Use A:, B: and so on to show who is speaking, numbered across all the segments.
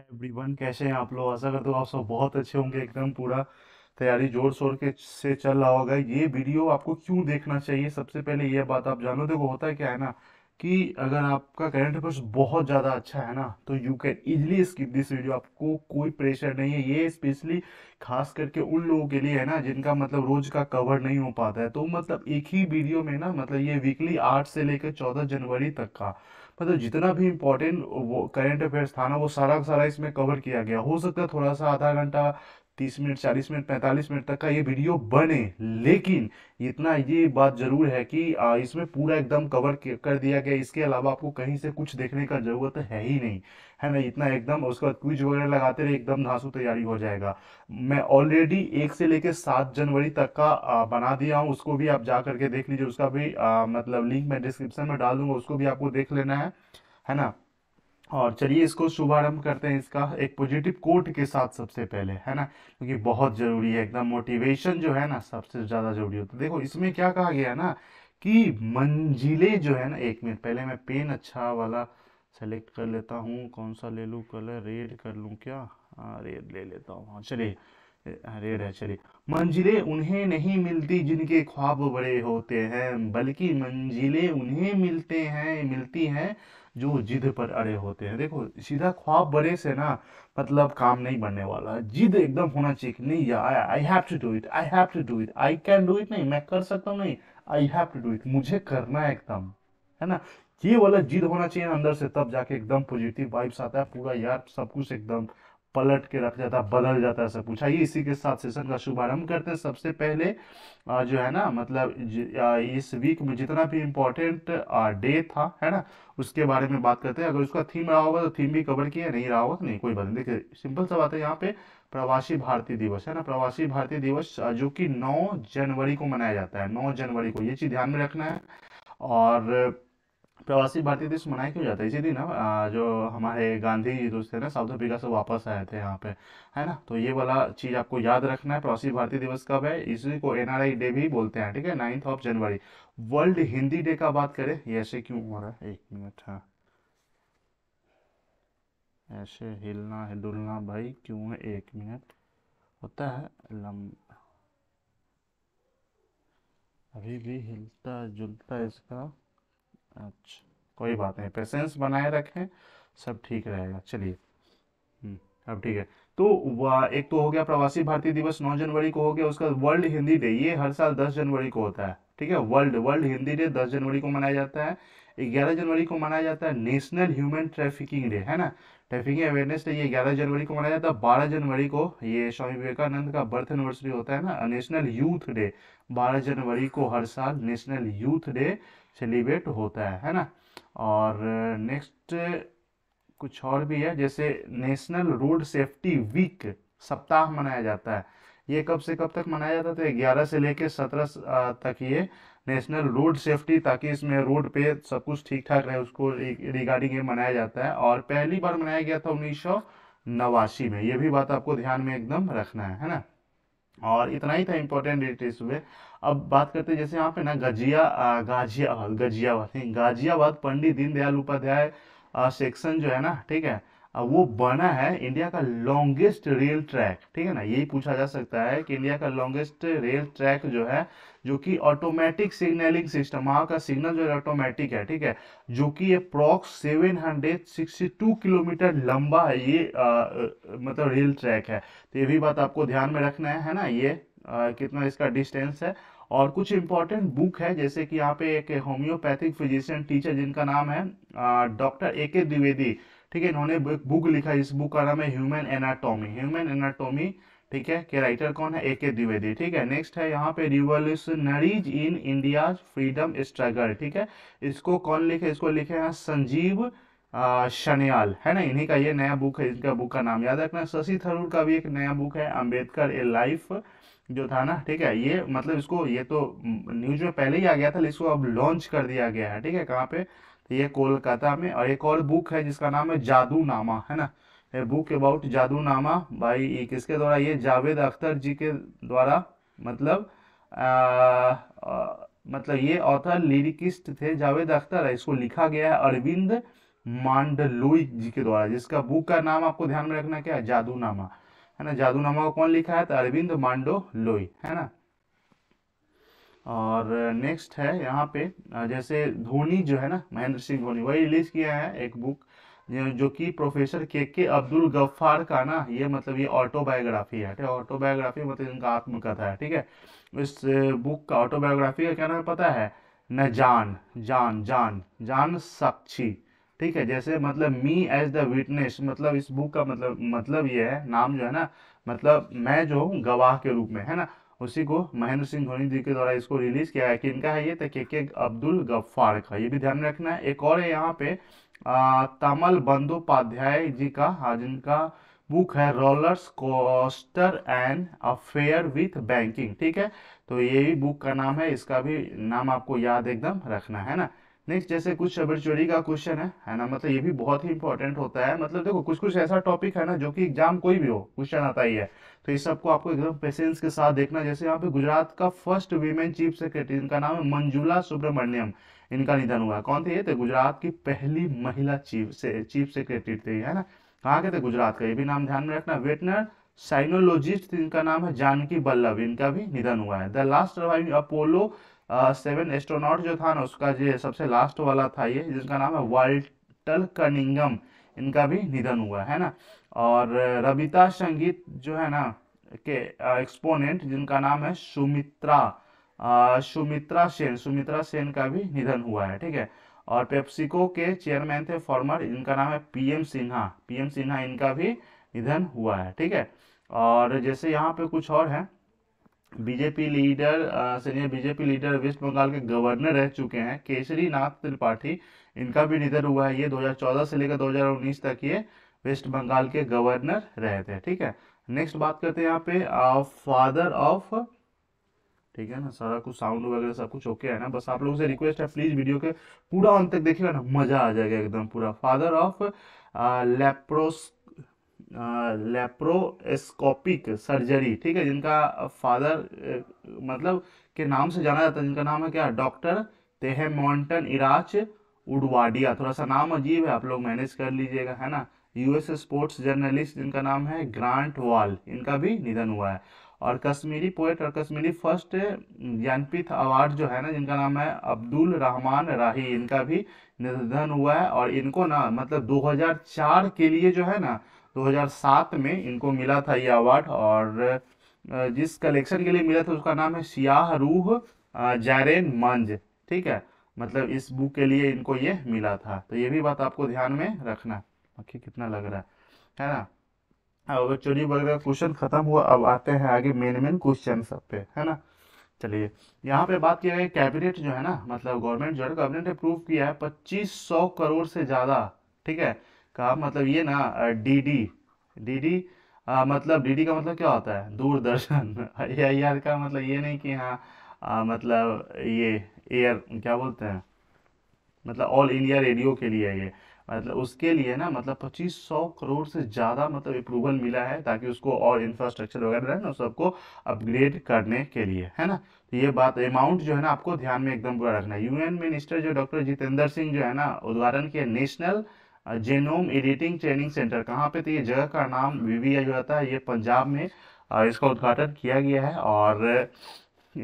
A: Everyone कैसे हैं आप लोग आशा करता हूँ आप सब बहुत अच्छे होंगे एकदम पूरा तैयारी जोर शोर के से चल रहा होगा ये वीडियो आपको क्यों देखना चाहिए सबसे पहले ये बात आप जानो देखो होता है क्या है ना कि अगर आपका करंट अफेयर्स बहुत ज़्यादा अच्छा है ना तो you can easily skip this video आपको कोई प्रेशर नहीं है ये स्पेशली खास करके उन लोगों के लिए है ना जिनका मतलब रोज का कवर नहीं हो पाता है तो मतलब एक ही वीडियो में ना मतलब ये वीकली आठ से लेकर चौदह जनवरी तक का मतलब जितना भी इम्पोर्टेंट वो करेंट अफेयर्स था ना वो सारा सारा इसमें कवर किया गया हो सकता है थोड़ा सा आधा घंटा तीस मिनट चालीस मिनट पैंतालीस मिनट तक का ये वीडियो बने लेकिन इतना ये बात जरूर है कि इसमें पूरा एकदम कवर कर दिया गया इसके अलावा आपको कहीं से कुछ देखने का जरूरत है ही नहीं है ना इतना एकदम उसके बाद क्विज वगैरह लगाते रहे एकदम धांसू तैयारी हो जाएगा मैं ऑलरेडी एक से लेकर सात जनवरी तक का बना दिया हूँ उसको भी आप जा करके देख लीजिए उसका भी मतलब लिंक मैं डिस्क्रिप्शन में डाल दूंगा उसको भी आपको देख लेना है है ना और चलिए इसको शुभारंभ करते हैं इसका एक पॉजिटिव कोट के साथ सबसे पहले है ना क्योंकि बहुत ज़रूरी है एकदम मोटिवेशन जो है ना सबसे ज़्यादा ज़रूरी होता है देखो इसमें क्या कहा गया है ना कि मंजिले जो है ना एक मिनट पहले मैं पेन अच्छा वाला सेलेक्ट कर लेता हूँ कौन सा ले लूँ कलर रेड कर लूँ क्या हाँ रेड ले लेता हूँ हाँ चलिए रेड हाँ, है चलिए मंजिले उन्हें नहीं मिलती जिनके ख्वाब बड़े होते हैं बल्कि मंजिले उन्हें मिलते हैं मिलती हैं जो हम्म। जिद पर अड़े होते हैं देखो सीधा ख्वाब बड़े से ना मतलब काम नहीं बनने वाला जिद एकदम होना चाहिए कि नहीं यार I have to do it I have to do it I can do it नहीं मैं कर सकता हूँ नहीं I have to do it मुझे करना है एकदम है ना ये वाला जिद होना चाहिए अंदर से तब जाके एकदम पॉजिटिव वाइब्स आता है पूरा यार सब कुछ एकदम पलट के रख जाता बदल जाता है सब कुछ आइए इसी के साथ सेशन का शुभारंभ करते हैं सबसे पहले जो है ना मतलब इस वीक में जितना भी इम्पोर्टेंट डे था है ना उसके बारे में बात करते हैं अगर उसका थीम रहा होगा तो थीम भी कवर किया नहीं रहा होगा तो नहीं कोई बात नहीं देखिए सिंपल सा बात है यहाँ पे प्रवासी भारतीय दिवस है ना प्रवासी भारतीय दिवस जो कि 9 जनवरी को मनाया जाता है 9 जनवरी को ये चीज़ ध्यान में रखना है और प्रवासी भारतीय दिवस मनाया क्यों जाता है इसी दिन ना जो हमारे गांधी जी दोस्त थे ना साउथ अफ्रीका से वापस आए थे यहाँ पे है ना तो ये वाला चीज़ आपको याद रखना है प्रवासी भारतीय दिवस कब है इसी को एनआरआई डे भी बोलते हैं ठीक है ninth of January world Hindi day का बात करें ये ऐसे क्यों हो रहा है एक मिनट हाँ ऐसे हिलना हिलना भाई क्यों है एक मिनट होता है लम अभी भी हिलता जुलता इसका अच्छा कोई बात नहीं पेशेंस बनाए रखें सब ठीक रहेगा चलिए हम्म, अब ठीक है तो एक तो हो गया प्रवासी भारतीय दिवस 9 जनवरी को हो गया उसका वर्ल्ड हिंदी डे ये हर साल 10 जनवरी को होता है ठीक है वर्ल्ड वर्ल्ड हिंदी डे 10 जनवरी को मनाया जाता है 11 जनवरी को मनाया जाता है नेशनल ह्यूमन ट्रैफिकिंग डे है ना ट्रैफिकिंग अवेयरनेस डे ये 11 जनवरी को मनाया जाता है बारह जनवरी को ये स्वामी विवेकानंद का बर्थ एनिवर्सरी होता है ना नेशनल यूथ डे बारह जनवरी को हर साल नेशनल यूथ डे सेलिब्रेट होता है है ना और नेक्स्ट कुछ और भी है जैसे नेशनल रोड सेफ्टी वीक सप्ताह मनाया जाता है ये कब से कब तक मनाया जाता है तो ग्यारह से लेकर सत्रह तक ये नेशनल रोड सेफ्टी ताकि इसमें रोड पे सब कुछ ठीक ठाक रहे उसको रिगार्डिंग ये मनाया जाता है और पहली बार मनाया गया था उन्नीस नवासी में ये भी बात आपको ध्यान में एकदम रखना है है ना और इतना ही था इम्पोर्टेंट इस हुए अब बात करते हैं जैसे यहाँ पे ना गजिया गाजियाबाद गजियाबाद गाजियाबाद पंडित दीनदयाल उपाध्याय सेक्शन जो है ना ठीक है वो बना है इंडिया का लॉन्गेस्ट रेल ट्रैक ठीक है ना यही पूछा जा सकता है कि इंडिया का लॉन्गेस्ट रेल ट्रैक जो है जो कि ऑटोमेटिक सिग्नलिंग सिस्टम वहाँ का सिग्नल जो है ऑटोमेटिक है ठीक है जो कि ये प्रॉक्स 762 किलोमीटर लंबा है ये आ, मतलब रेल ट्रैक है तो ये भी बात आपको ध्यान में रखना है, है ना ये आ, कितना इसका डिस्टेंस है और कुछ इंपॉर्टेंट बुक है जैसे कि यहाँ पे एक होम्योपैथिक फिजिशियन टीचर जिनका नाम है डॉक्टर ए के द्विवेदी ठीक है इन्होंने बुक लिखा इस बुक का नाम है ह्यूमन एनाटोमी ह्यूमन एनाटोमी ठीक है के राइटर कौन है ए के द्विवेदी ठीक है नेक्स्ट है यहाँ पे revolutionaries in India freedom struggle ठीक है इसको कौन लिखे इसको लिखे हैं संजीव शनियाल है ना इन्हीं का ये नया बुक है इनका बुक का नाम याद रखना शशि थरूर का भी एक नया बुक है अम्बेडकर ए लाइफ जो था ना ठीक है ये मतलब इसको ये तो न्यूज में पहले ही आ गया था इसको अब लॉन्च कर दिया गया है ठीक है कहाँ पे तो ये कोलकाता में और एक और बुक है जिसका नाम है जादू नामा है ना ए बुक अबाउट जादू नामा भाई किसके द्वारा ये जावेद अख्तर जी के द्वारा मतलब आ, आ, मतलब ये ऑथर लिरिकिस्ट थे जावेद अख्तर इसको लिखा गया है अरविंद मांडलोई जी के द्वारा जिसका बुक का नाम आपको ध्यान में रखना क्या है नामा है ना जादू नामा को कौन लिखा है तो अरविंद मांडो लोई है ना और नेक्स्ट है यहाँ पे जैसे धोनी जो है ना महेंद्र सिंह धोनी वही रिलीज किया है एक बुक जो कि प्रोफेसर के के अब्दुल गफ्फार का ना ये मतलब ये ऑटोबायोग्राफी है ठीक है ऑटोबायोग्राफी मतलब इनका आत्मकथा है ठीक है इस बुक का ऑटोबायोग्राफी का क्या नाम पता है न जान जान जान जान साक्षी ठीक है जैसे मतलब मी एज द विटनेस मतलब इस बुक का मतलब मतलब ये है नाम जो है ना मतलब मैं जो हूँ गवाह के रूप में है ना उसी को महेंद्र सिंह धोनी जी के द्वारा इसको रिलीज किया है किनका है ये तो के के अब्दुल गफ्फार का ये भी ध्यान में रखना है एक और है यहाँ पे तमल बंदोपाध्याय जी का जिनका बुक है rollers coaster and affair with banking ठीक है तो ये भी बुक का नाम है इसका भी नाम आपको याद एकदम रखना है ना नेक्स्ट जैसे कुछ चोरी का क्वेश्चन है है ना मतलब ये भी बहुत ही इंपॉर्टेंट होता है मतलब देखो कुछ कुछ ऐसा टॉपिक है ना जो कि एग्जाम कोई भी हो क्वेश्चन आता ही है तो इस सबको आपको एकदम पेशेंस के साथ देखना जैसे यहाँ पे गुजरात का फर्स्ट वीमेन चीफ सेक्रेटरी इनका नाम है मंजुला सुब्रमण्यम इनका निधन हुआ कौन थे ये थे गुजरात की पहली महिला चीफ से चीफ सेक्रेटरी थे है ना कहाँ के थे गुजरात का ये भी नाम ध्यान में रखना वेटनर साइनोलॉजिस्ट इनका नाम है जानकी बल्लभ इनका भी निधन हुआ है the last Apollo seven astronaut जो था ना उसका जो सबसे लास्ट वाला था ये जिसका नाम है वाल्टल कनिंगम इनका भी निधन हुआ है ना और रबिता संगीत जो है ना के एक्सपोनेंट जिनका नाम है सुमित्रा सुमित्रा सेन सुमित्रा सेन का भी निधन हुआ है ठीक है और पेप्सिको के चेयरमैन थे फॉर्मर इनका नाम है पीएम सिन्हा पीएम सिन्हा इनका भी निधन हुआ है ठीक है और जैसे यहाँ पे कुछ और हैं BJP leader senior BJP leader West Bengal के गवर्नर रह चुके हैं केसरी नाथ त्रिपाठी इनका भी निधन हुआ है ये 2014 से लेकर 2019 तक ये वेस्ट बंगाल के गवर्नर रहे थे ठीक है नेक्स्ट बात करते हैं यहाँ पे फादर ऑफ ठीक है ना सारा कुछ साउंड वगैरह सब कुछ ओके है ना बस आप लोगों से रिक्वेस्ट है प्लीज वीडियो के पूरा अंत तक देखिएगा ना मजा आ जाएगा एकदम पूरा फादर ऑफ लेप्रोस लेप्रोस्कोपिक सर्जरी ठीक है जिनका फादर मतलब के नाम से जाना जाता है जिनका नाम है क्या डॉक्टर तेहे मॉन्टन इराच उडवाडिया थोड़ा सा नाम अजीब है आप लोग मैनेज कर लीजिएगा है ना यूएस स्पोर्ट्स जर्नलिस्ट जिनका नाम है ग्रांट वॉल इनका भी निधन हुआ है और कश्मीरी पोएट और कश्मीरी फर्स्ट ज्ञानपीठ अवार्ड जो है ना जिनका नाम है अब्दुल रहमान राही इनका भी निधन हुआ है और इनको ना मतलब 2004 के लिए जो है ना 2007 में इनको मिला था ये अवार्ड और जिस कलेक्शन के लिए मिला था उसका नाम है सियाह रूह जैरेन मंज ठीक है मतलब इस बुक के लिए इनको ये मिला था तो ये भी बात आपको ध्यान में रखना ओके कितना लग रहा है है ना अब चोरी वगैरह क्वेश्चन खत्म हुआ अब आते हैं आगे मेन मेन क्वेश्चन सब पे है ना चलिए यहाँ पे बात किया गया कैबिनेट जो है ना मतलब गवर्नमेंट जो है कैबिनेट ने प्रूव किया है पच्चीस सौ करोड़ से ज़्यादा ठीक है का मतलब ये ना डी डी डी डी मतलब डी डी का मतलब क्या होता है दूरदर्शन आई आर का मतलब ये नहीं कि हाँ मतलब ये एयर क्या बोलते हैं मतलब ऑल इंडिया रेडियो के लिए ये मतलब उसके लिए ना मतलब पच्चीस सौ करोड़ से ज़्यादा मतलब अप्रूवल मिला है ताकि उसको और इंफ्रास्ट्रक्चर वगैरह है ना सबको अपग्रेड करने के लिए है ना तो ये बात अमाउंट जो है ना आपको ध्यान में एकदम पूरा रखना है यूएन मिनिस्टर जो डॉक्टर जितेंद्र सिंह जो है ना उद्घाटन किया national genome editing training centre कहाँ पे थे तो ये जगह का नाम वीवीआई जो आता है ये पंजाब में इसका उद्घाटन किया गया है और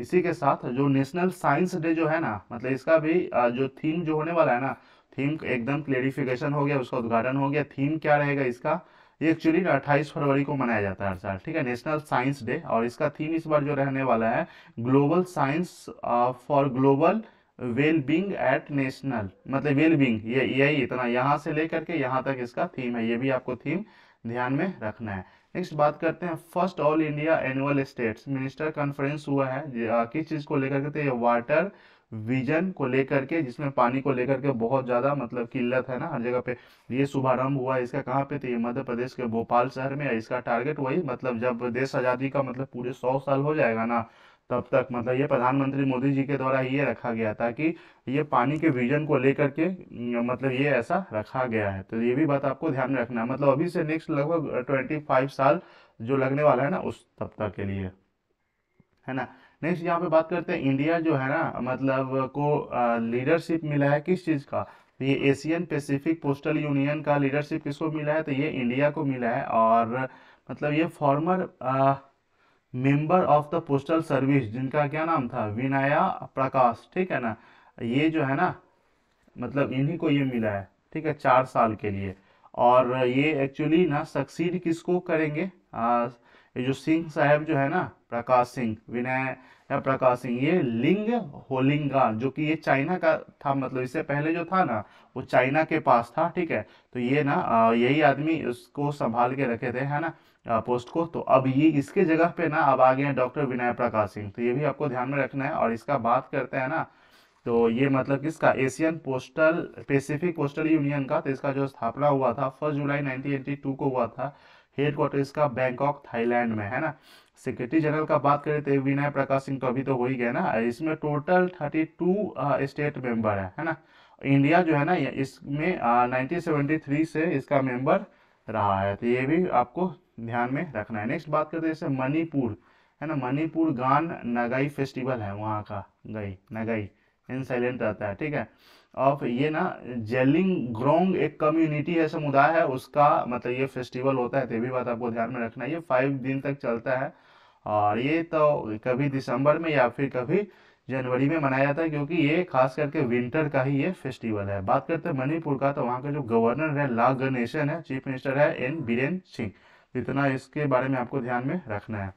A: इसी के साथ जो नेशनल साइंस डे जो है ना मतलब इसका भी जो थीम जो होने वाला है ना थीम एकदम क्लेरिफिकेशन हो गया उसका उद्घाटन हो गया थीम क्या रहेगा इसका ये एक्चुअली अट्ठाईस फरवरी को मनाया जाता है हर साल ठीक है नेशनल साइंस डे और इसका थीम इस बार जो रहने वाला है global science for global well being at national मतलब वेल बींग ये यही इतना यहाँ से लेकर के यहाँ तक इसका थीम है ये भी आपको थीम ध्यान में रखना है नेक्स्ट बात करते हैं first all India annual states minister conference हुआ है किस चीज़ को लेकर के थे वाटर विजन को लेकर के जिसमें पानी को लेकर के बहुत ज़्यादा मतलब किल्लत है ना हर जगह पे ये शुभारंभ हुआ इसका कहाँ पे तो ये मध्य प्रदेश के भोपाल शहर में इसका टारगेट वही मतलब जब देश आज़ादी का मतलब पूरे सौ साल हो जाएगा ना तब तक मतलब ये प्रधानमंत्री मोदी जी के द्वारा ये रखा गया था कि ये पानी के विजन को लेकर के मतलब ये ऐसा रखा गया है तो ये भी बात आपको ध्यान में रखना है मतलब अभी से नेक्स्ट लगभग ट्वेंटी फाइव साल जो लगने वाला है ना उस तब तक के लिए है ना नेक्स्ट यहाँ पे बात करते हैं इंडिया जो है ना मतलब को लीडरशिप मिला है किस चीज़ का तो ये एशियन पेसिफिक पोस्टल यूनियन का लीडरशिप किसको मिला है तो ये इंडिया को मिला है और मतलब ये former member of the postal service जिनका क्या नाम था विनाया प्रकाश ठीक है ना ये जो है ना मतलब इन्हीं को ये मिला है ठीक है चार साल के लिए और ये एक्चुअली ना सक्सीड किसको करेंगे आ, ये जो सिंह साहब जो है ना प्रकाश सिंह विनय या प्रकाश सिंह ये लिंग होलिंगा जो कि ये चाइना का था मतलब इससे पहले जो था ना वो चाइना के पास था ठीक है तो ये ना यही आदमी उसको संभाल के रखे थे है ना पोस्ट को तो अब ये इसके जगह पे ना अब आ गए हैं डॉक्टर विनय प्रकाश सिंह तो ये भी आपको ध्यान में रखना है और इसका बात करते हैं ना तो ये मतलब किसका Asian postal Pacific postal union का तो इसका जो स्थापना हुआ था फर्स्ट जुलाई नाइनटीन को हुआ था हेड क्वार्टर इसका बैंकॉक थाईलैंड में है ना सेक्रेटरी जनरल का बात करें तो विनय प्रकाश सिंह तो अभी तो हो ही गया ना इसमें total thirty two state member है है ना इंडिया जो है ना इसमें नाइनटीन सेवेंटी थ्री से इसका मेंबर रहा है तो ये भी आपको ध्यान में रखना है नेक्स्ट बात करते हैं जैसे मणिपुर है ना मणिपुर गान नगाई फेस्टिवल है वहाँ का गई नगाई इन साइलेंट रहता है ठीक है और ये ना जेलिंग ग्रोंग एक कम्युनिटी है समुदाय है उसका मतलब ये फेस्टिवल होता है तो भी बात आपको ध्यान में रखना है ये फाइव दिन तक चलता है और ये तो कभी दिसंबर में या फिर कभी जनवरी में मनाया जाता है क्योंकि ये खास करके विंटर का ही ये फेस्टिवल है बात करते हैं मणिपुर का तो वहाँ का जो गवर्नर है ला गणेशन है चीफ मिनिस्टर है एन बीरेन सिंह इतना इसके बारे में आपको ध्यान में रखना है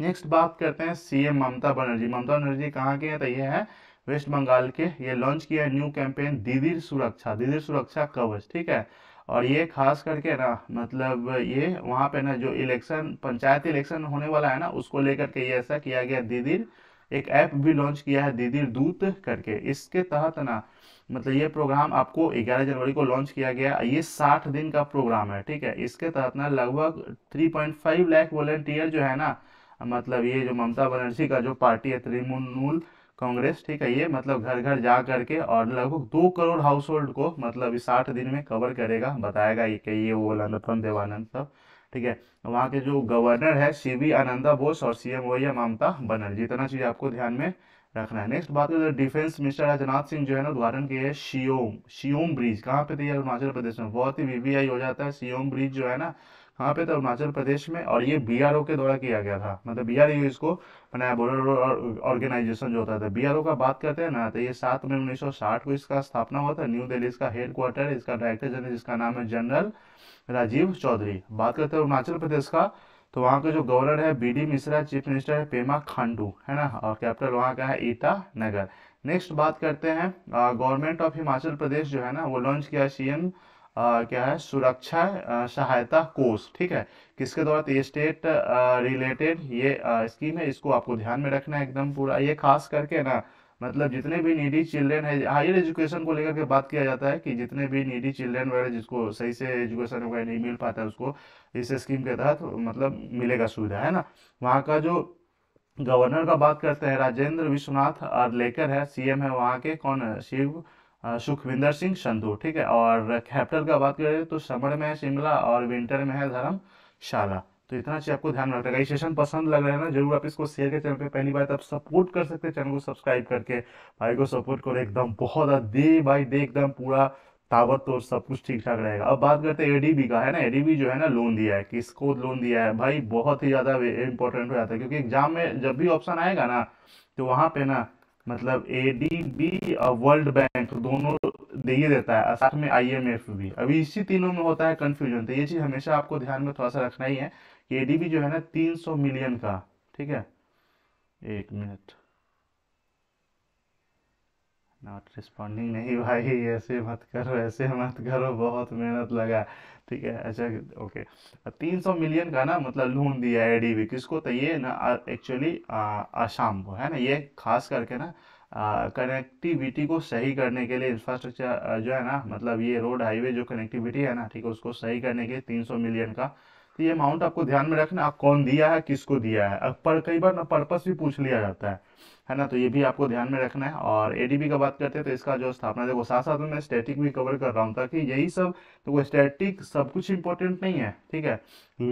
A: नेक्स्ट बात करते हैं सीएम ममता बनर्जी ममता बनर्जी कहाँ के हैं तो ये है वेस्ट बंगाल के ये लॉन्च किया है न्यू कैंपेन दीदी सुरक्षा दीदी सुरक्षा कवच ठीक है और ये खास करके ना मतलब ये वहाँ पे ना जो इलेक्शन पंचायत इलेक्शन होने वाला है ना उसको लेकर के ये ऐसा किया गया दीदी एक ऐप भी लॉन्च किया है दीदी दूत करके इसके तहत ना मतलब ये प्रोग्राम आपको 11 जनवरी को लॉन्च किया गया ये 60 दिन का प्रोग्राम है ठीक है इसके तहत ना लगभग 3.5 लाख वॉलेंटियर जो है ना मतलब ये जो ममता बनर्जी का जो पार्टी है तृणमूल कांग्रेस ठीक है ये मतलब घर घर जा करके और लगभग दो करोड़ हाउस होल्ड को मतलब साठ दिन में कवर करेगा बताएगा ये कि ये वो नंदन देवानंद सब ठीक है वहाँ के जो गवर्नर है सी बी आनंदा बोस और सी एम वही है ममता बनर्जी इतना चीज़ आपको ध्यान में रखना है नेक्स्ट बात करें डिफेंस मिनिस्टर राजनाथ सिंह जो है ना उद्घाटन किया है शियोम शियोम ब्रिज कहाँ पे थी अरुणाचल प्रदेश में बहुत ही वीवीआई हो जाता है शियोम ब्रिज जो है ना कहाँ पे था अरुणाचल प्रदेश में और ये बीआरओ के द्वारा किया गया था मतलब बीआरओ इसको बनाया बोर्डर ऑर्गेनाइजेशन जो होता था बीआरओ का बात करते हैं ना तो ये सात मई उन्नीस को इसका स्थापना हुआ था न्यू दिल्ली इसका हेड क्वार्टर इसका डायरेक्टर जनरल जिसका नाम है जनरल राजीव चौधरी बात करते हैं अरुणाचल प्रदेश का तो वहाँ के जो गवर्नर है B D Mishra chief minister है पेमा खांडू है ना और कैपिटल वहाँ का है ईटानगर नेक्स्ट बात करते हैं गवर्नमेंट ऑफ हिमाचल प्रदेश जो है ना वो लॉन्च किया सीएम एम क्या है सुरक्षा सहायता कोर्स ठीक है किसके द्वारा तो ये स्टेट रिलेटेड ये स्कीम है इसको आपको ध्यान में रखना है एकदम पूरा ये खास करके ना मतलब जितने भी नीडी चिल्ड्रेन है हायर एजुकेशन को लेकर के बात किया जाता है कि जितने भी नीडी चिल्ड्रेन वगैरह जिसको सही से एजुकेशन वगैरह नहीं मिल पाता है उसको इस स्कीम के तहत मतलब मिलेगा सुविधा है ना वहाँ का जो गवर्नर का बात करते हैं राजेंद्र विश्वनाथ आर्लेकर है सीएम है वहाँ के कौन शिव सुखविंदर सिंह संधू ठीक है और कैपिटल का बात करें तो समर में है शिमला और विंटर में है धर्मशाला तो इतना चीज आपको ध्यान रखना ये सेशन पसंद लग रहा है ना जरूर आप इसको शेयर के चैनल पे पहली बार आप सपोर्ट कर सकते हैं चैनल को सब्सक्राइब करके भाई को सपोर्ट करो एकदम बहुत डे बाई डे एकदम पूरा ताबड़तोड़ सब कुछ ठीक ठाक रहेगा अब बात करते हैं एडीबी का है ना एडीबी जो है ना लोन दिया है किसको लोन दिया है भाई बहुत ही ज़्यादा इंपॉर्टेंट हो जाता है क्योंकि एग्जाम में जब भी ऑप्शन आएगा ना तो वहाँ पे ना मतलब एडीबी और वर्ल्ड बैंक दोनों दे ही देता है साथ में आईएमएफ भी अभी इसी तीनों में होता है कन्फ्यूजन तो ये चीज़ हमेशा आपको ध्यान में थोड़ा सा रखना ही है कि एडीबी जो है ना तीन मिलियन का ठीक है एक मिनट नॉट रिस्पॉन्डिंग नहीं भाई ऐसे मत करो ऐसे मत करो बहुत मेहनत लगा ठीक है अच्छा ओके तीन सौ मिलियन का ना मतलब लोन दिया है डी किसको तो ये ना एक्चुअली आसाम को है ना ये खास करके ना कनेक्टिविटी को सही करने के लिए इंफ्रास्ट्रक्चर जो है ना मतलब ये रोड हाईवे जो कनेक्टिविटी है ना ठीक है उसको सही करने के लिए तीन सौ मिलियन का तो ये अमाउंट आपको ध्यान में रखना आप कौन दिया है किसको दिया है अब पर कई बार ना पर्पस भी पूछ लिया जाता है है ना तो ये भी आपको ध्यान में रखना है और एडीबी का बात करते हैं तो इसका जो स्थापना देखो साथ साथ में स्टैटिक भी कवर कर रहा हूँ ताकि यही सब तो वो स्टैटिक सब कुछ इंपॉर्टेंट नहीं है ठीक है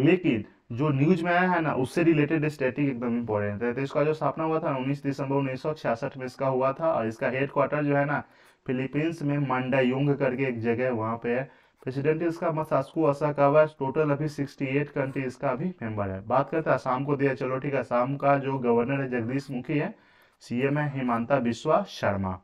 A: लेकिन जो न्यूज में आया है ना उससे रिलेटेड स्टैटिक एकदम इंपॉर्टेंट है तो इसका जो स्थापना हुआ था ना उन्नीस दिसंबर उन्नीस में इसका हुआ था और इसका हेडक्वार्टर जो है ना फिलीपींस में मंडायोंग करके एक जगह है वहाँ पे है प्रेसिडेंट इसका मसास्को असाकावा टोटल अभी 68 कंट्री इसका अभी मेंबर है बात करते हैं असम को दिया चलो ठीक है असम का जो गवर्नर है जगदीश मुखी है सीएम है हिमांता बिश्वा शर्मा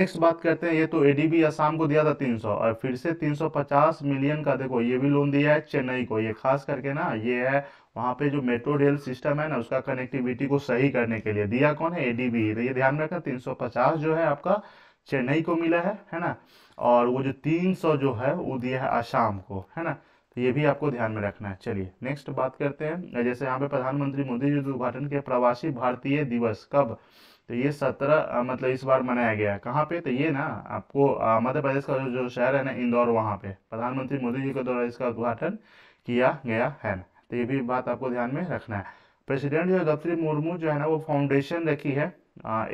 A: नेक्स्ट बात करते हैं ये तो एडीबी असम को दिया था 300 और फिर से 350 मिलियन का देखो ये भी लोन दिया है चेन्नई को ये खास करके ना ये है वहाँ पे जो मेट्रो रेल सिस्टम है ना उसका कनेक्टिविटी को सही करने के लिए दिया कौन है एडीबी तो ये ध्यान में रखना 350 जो है आपका चेन्नई को मिला है है ना और वो जो 300 जो है वो दिया है आसाम को है ना तो ये भी आपको ध्यान में रखना है चलिए नेक्स्ट बात करते हैं जैसे यहाँ पे प्रधानमंत्री मोदी जी उद्घाटन किया प्रवासी भारतीय दिवस कब तो ये सत्रह मतलब इस बार मनाया गया है कहाँ पे तो ये ना आपको मध्य प्रदेश का जो शहर है ना इंदौर वहाँ पे प्रधानमंत्री मोदी जी के द्वारा इसका उद्घाटन किया गया है तो ये भी बात आपको ध्यान में रखना है प्रेसिडेंट जो है मुर्मू जो है ना वो फाउंडेशन रखी है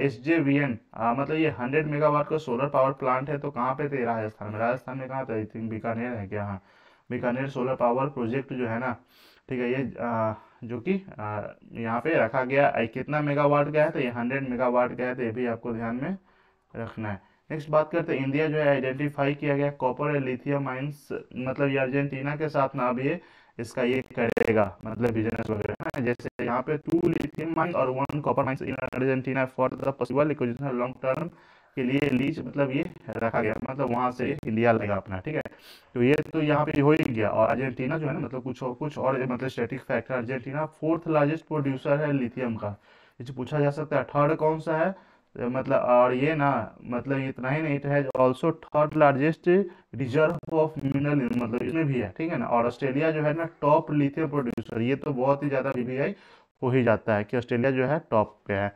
A: एस जे वी एन मतलब ये हंड्रेड मेगावाट का सोलर पावर प्लांट है तो कहाँ पे थे राजस्थान में राजस्थान में कहाँ था आई थिंक बीकानेर है क्या हाँ बीकानेर सोलर पावर प्रोजेक्ट जो है ना ठीक है ये आ, जो कि यहाँ पे रखा गया कितना मेगावाट का है तो ये हंड्रेड मेगावाट का है तो ये भी आपको ध्यान में रखना है नेक्स्ट बात करते हैं इंडिया जो है आइडेंटिफाई किया गया कॉपर एंड लिथियम माइंस मतलब ये अर्जेंटीना के साथ ना अभी इसका ये करेगा मतलब बिजनेस वगैरह जैसे यहाँ पे टू लिथियम माइन और one copper mine in Argentina for the possible acquisition long term के लिए लीज मतलब ये रखा गया मतलब वहाँ से लिया लगा अपना ठीक है तो ये तो यहाँ पे हो ही गया और अर्जेंटीना जो है ना मतलब कुछ और कुछ और मतलब static factor Argentina fourth largest producer है लिथियम का इससे पूछा जा सकता है थर्ड कौन सा है तो मतलब और ये ना मतलब इतना ही नहीं it has also third largest reserve of mineral मतलब इसमें भी है ठीक है ना और ऑस्ट्रेलिया जो है ना टॉप लिथियम प्रोड्यूसर ये तो बहुत ही ज़्यादा वी हो ही जाता है कि ऑस्ट्रेलिया जो है टॉप पे है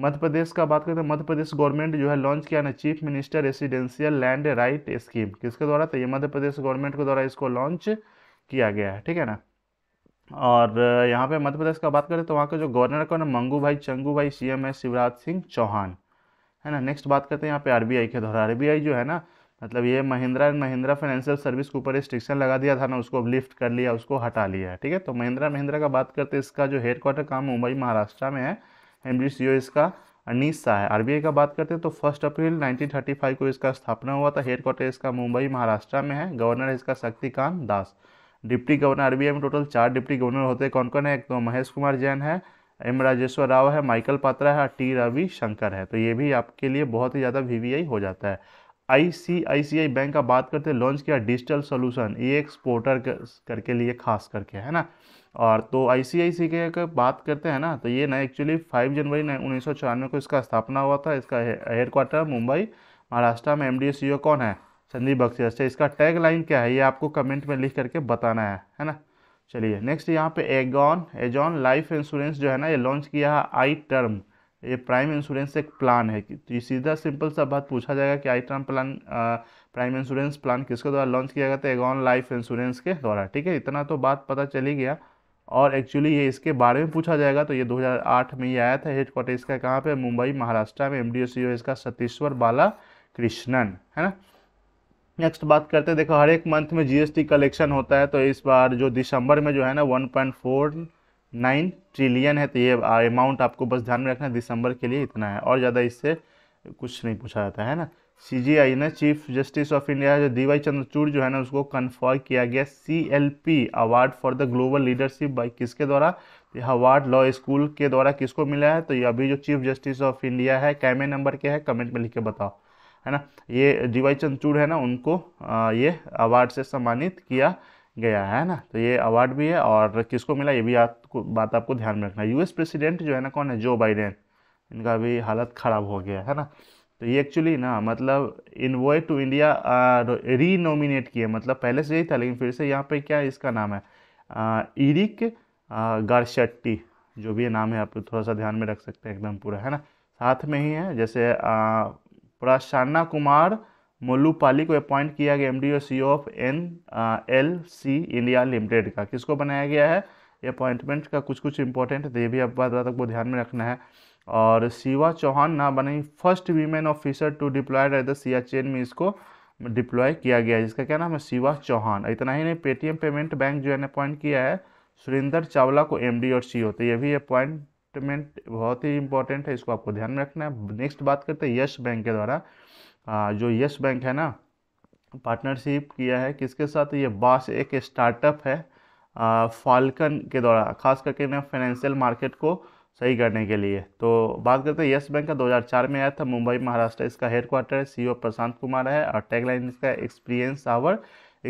A: मध्य प्रदेश का बात करें तो मध्य प्रदेश गवर्नमेंट जो है लॉन्च किया ना chief minister residential land right scheme किसके द्वारा तो ये मध्य प्रदेश गवर्नमेंट के द्वारा इसको लॉन्च किया गया है ठीक है ना और यहाँ पे मध्य प्रदेश का बात करें तो वहाँ का जो गवर्नर कौन है मंगू भाई चंगू भाई सी है शिवराज सिंह चौहान है ना नेक्स्ट बात करते हैं यहाँ पे आरबीआई के द्वारा आरबीआई जो है ना मतलब ये Mahindra and Mahindra financial service के ऊपर रिस्ट्रिक्शन लगा दिया था ना उसको लिफ्ट कर लिया उसको हटा लिया है ठीक है तो महिंद्रा महिंद्रा का बात करते हैं इसका जो हेड क्वार्टर काम मुंबई महाराष्ट्र में है एम बी सी ओ इसका अनीस शाह है आरबीआई का बात करते हैं तो फर्स्ट अप्रैल फाइव को इसका स्थापना हुआ था हेड क्वार्टर इसका मुंबई महाराष्ट्र में है गवर्नर है इसका Shaktikanta Das deputy governor RBI में टोटल चार डिप्टी गवर्नर होते हैं कौन कौन है एक तो महेश कुमार जैन है एम राजेश्वर राव है माइकल पात्रा है टी रवि शंकर है तो ये भी आपके लिए बहुत ही ज़्यादा वी हो जाता है आई बैंक का बात करते हैं लॉन्च किया डिजिटल सोल्यूशन ये एक्सपोर्टर करके लिए खास करके है ना और तो आई सी के बात करते हैं ना तो ये ना एक्चुअली 5 जनवरी उन्नीस को इसका स्थापना हुआ था इसका हेड क्वार्टर मुंबई महाराष्ट्र में एम e कौन है संदीप बख्शी अच्छा इसका टैग लाइन क्या है ये आपको कमेंट में लिख करके बताना है है ना चलिए नेक्स्ट यहाँ पे एगॉन एजॉन लाइफ इंश्योरेंस जो है ना ये लॉन्च किया है आई टर्म ये प्राइम इंश्योरेंस एक प्लान है तो ये सीधा सिंपल सा बात पूछा जाएगा कि I term plan prime insurance plan किसके द्वारा लॉन्च किया गया था एगॉन लाइफ इंश्योरेंस के द्वारा ठीक है इतना तो बात पता चली गया और एक्चुअली ये इसके बारे में पूछा जाएगा तो ये 2008 में ही आया था हेडक्वार्टर इसका कहाँ पे मुंबई महाराष्ट्र में एम डी e इसका सतीश्वर बाला कृष्णन है ना नेक्स्ट बात करते हैं देखो हर एक मंथ में जीएसटी कलेक्शन होता है तो इस बार जो दिसंबर में जो है ना 1.49 ट्रिलियन है तो ये अमाउंट आपको बस ध्यान में रखना दिसंबर के लिए इतना है और ज़्यादा इससे कुछ नहीं पूछा जाता है ना सीजीआई ने चीफ जस्टिस ऑफ इंडिया जो डी वाई चंद्रचूड़ जो है ना उसको कन्फर्म किया गया C award for the global leadership by किसके द्वारा यह अवार्ड लॉ स्कूल के द्वारा किसको मिला है तो ये अभी जो चीफ जस्टिस ऑफ इंडिया है कैमे नंबर के है कमेंट में लिख के बताओ है ना ये वाई चंदचूड़ है ना उनको ये अवार्ड से सम्मानित किया गया है ना तो ये अवार्ड भी है और किसको मिला ये भी आपको बात आपको ध्यान में रखना है यूएस प्रेसिडेंट जो है ना कौन है जो बाइडेन इनका भी हालत ख़राब हो गया है ना तो ये एक्चुअली ना मतलब इन्वॉय टू इंडिया रीनोमिनेट किए मतलब पहले से यही था लेकिन फिर से यहाँ पर क्या है इसका नाम है इरिक गारशट्टी जो भी नाम है आप थोड़ा सा ध्यान में रख सकते हैं एकदम पूरा है ना साथ में ही है जैसे आ, प्रसन्ना कुमार मोलूपाली को अपॉइंट किया गया M MD O CEO of N L C India limited का किसको बनाया गया है ये अपॉइंटमेंट का कुछ कुछ इंपॉर्टेंट ये भी आप बात तक को ध्यान में रखना है और शिवा चौहान ना बनी first women officer to deployed at the Siachen में इसको डिप्लॉय किया गया है जिसका क्या नाम है शिवा चौहान इतना ही नहीं पेटीएम पेमेंट बैंक जो है अपॉइंट किया है सुरेंद्र चावला को एमडी और सीईओ तो ये भी अपॉइंट स्टेटमेंट बहुत ही इंपॉर्टेंट है इसको आपको ध्यान में रखना है नेक्स्ट बात करते हैं यस बैंक के द्वारा जो यस बैंक है ना पार्टनरशिप किया है किसके साथ ये बास एक स्टार्टअप है फाल्कन के द्वारा खास करके ना फाइनेंशियल मार्केट को सही करने के लिए तो बात करते हैं यस बैंक का 2004 में आया था मुंबई महाराष्ट्र इसका हेड क्वार्टर है सीईओ e प्रशांत कुमार है और टैगलाइन इसका एक्सपीरियंस आवर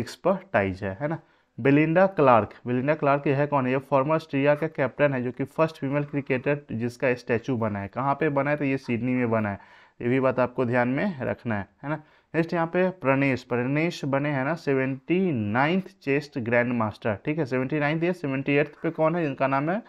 A: एक्सपर्टाइज है है ना बेलिंडा क्लार्क बेलिंडा क्लार्क यह कौन है ये फॉर्मर ऑस्ट्रिया का कैप्टन है जो कि फर्स्ट फीमेल क्रिकेटर जिसका स्टैचू बना है कहाँ पे बना है तो ये सिडनी में बना है ये भी बात आपको ध्यान में रखना है है ना नेक्स्ट यहाँ पे प्रणेश प्रणेश बने हैं ना seventy ninth chess grand master ठीक है सेवेंटी नाइन्थ या सेवेंटी एट्थ पे कौन है जिनका नाम है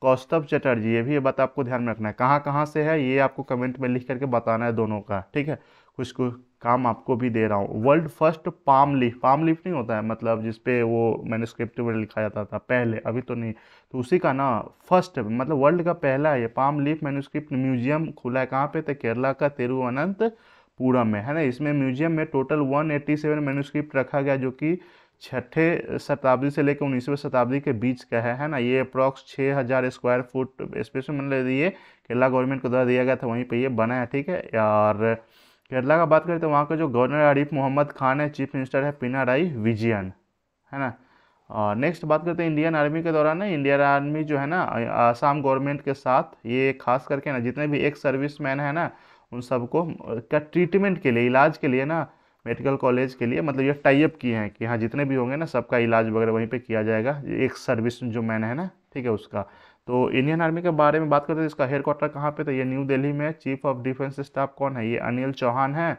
A: कौस्तभ चटर्जी ये भी ये बात आपको ध्यान में रखना है कहाँ कहाँ से है ये आपको कमेंट में लिख करके बताना है दोनों का ठीक है कुछ कुछ काम आपको भी दे रहा हूँ world first palm leaf palm leaf नहीं होता है मतलब जिसपे वो मैंने स्क्रिप्ट में लिखा जाता था पहले अभी तो नहीं तो उसी का ना फर्स्ट मतलब वर्ल्ड का पहला है ये पाम लीफ मैनुस्क्रिप्ट म्यूजियम खुला है कहाँ पे तो केरला का तिरुवनंतपुरम में है ना इसमें म्यूजियम में टोटल 187 मैनुस्क्रिप्ट रखा गया जो कि छठे शताब्दी से लेकर उन्नीसवें शताब्दी के बीच का है है ना ये अप्रॉक्स छः हज़ार स्क्वायर फुट स्पेशल मतलब ये केरला गवर्नमेंट को द्वारा दिया गया था वहीं पे ये बना है ठीक है और केरला का बात करें तो वहाँ का जो गवर्नर आरिफ मोहम्मद खान है चीफ मिनिस्टर है पिनाराई विजयन है ना और नेक्स्ट बात करते हैं इंडियन आर्मी के दौरान ना इंडियन आर्मी जो है ना आसाम गवर्नमेंट के साथ ये खास करके ना जितने भी एक सर्विस मैन है ना उन सबको का ट्रीटमेंट के लिए इलाज के लिए ना मेडिकल कॉलेज के लिए मतलब ये टाइप किए हैं कि हाँ जितने भी होंगे ना सबका इलाज वगैरह वहीं पर किया जाएगा एक सर्विस जो मैन है ना ठीक है उसका तो इंडियन आर्मी के बारे में बात करते हैं इसका हेड क्वार्टर कहाँ पे तो ये न्यू दिल्ली में चीफ ऑफ डिफेंस स्टाफ कौन है ये अनिल चौहान है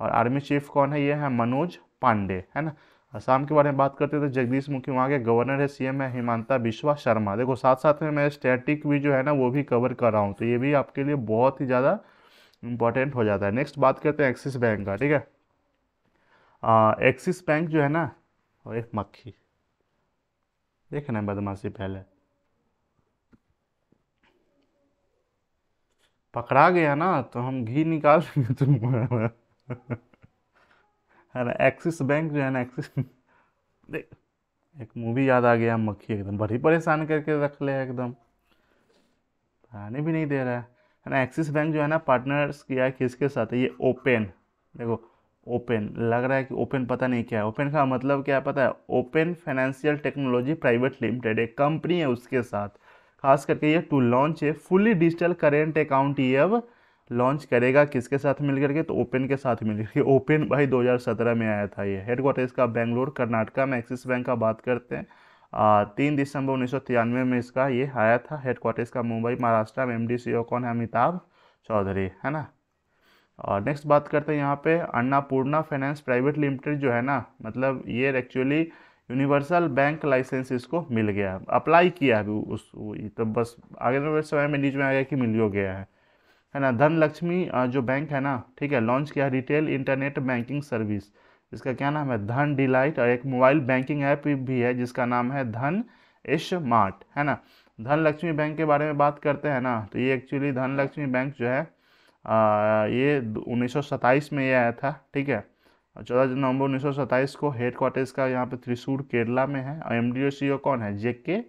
A: और आर्मी चीफ कौन है ये है मनोज पांडे है ना असम के बारे में बात करते हैं तो जगदीश मुखी वहाँ के गवर्नर है सीएम है हिमांता बिश्वा शर्मा देखो साथ साथ में मैं स्टैटिक भी जो है ना वो भी कवर कर रहा हूँ तो ये भी आपके लिए बहुत ही ज़्यादा इंपॉर्टेंट हो जाता है नेक्स्ट बात करते हैं एक्सिस बैंक का ठीक है एक्सिस बैंक जो है ना और एक मक्खी देखना ना बदमाशी पहले पकड़ा गया ना तो हम घी निकाल लेंगे तुम तो है ना एक्सिस बैंक जो है ना एक्सिस देख एक मूवी याद आ गया मक्खी एकदम बड़ी परेशान करके रख ले एकदम आने भी नहीं दे रहा है है ना एक्सिस बैंक जो है ना पार्टनर्स किया है किसके साथ है ये ओपन देखो ओपन लग रहा है कि ओपन पता नहीं क्या है ओपन का मतलब क्या पता है open financial technology private limited एक कंपनी है उसके साथ खास करके ये to launch a fully digital current account ये अब लॉन्च करेगा किसके साथ मिल करके तो ओपन के साथ मिल करके ओपन भाई 2017 में आया था ये हेडक्वार्टर इसका बेंगलोर कर्नाटका में एक्सिस बैंक का बात करते हैं आ, तीन दिसंबर उन्नीस में इसका ये आया था हेडक्वार्टर्स का मुंबई महाराष्ट्र में एम डी सी कौन है अमिताभ चौधरी है ना और नेक्स्ट बात करते हैं यहाँ पे अन्नापूर्णा फाइनेंस प्राइवेट लिमिटेड जो है ना मतलब ये एक्चुअली यूनिवर्सल बैंक लाइसेंस इसको मिल गया अप्लाई किया अभी उस तो बस आगे तो समय में न्यूज में आ गया कि मिल गया है है ना धन लक्ष्मी जो बैंक है ना ठीक है लॉन्च किया रिटेल इंटरनेट बैंकिंग सर्विस इसका क्या नाम है धन डिलाइट और एक मोबाइल बैंकिंग ऐप भी है जिसका नाम है धन स्मार्ट है ना धन लक्ष्मी बैंक के बारे में बात करते हैं ना तो ये एक्चुअली धन लक्ष्मी बैंक जो है आ, ये उन्नीस में ये आया था ठीक है और चौदह नवंबर उन्नीस सौ सत्ताईस को हेड क्वार्टर्स का यहाँ पे त्रिशूर केरला में है और एम डी ओ सी ओ कौन है जे के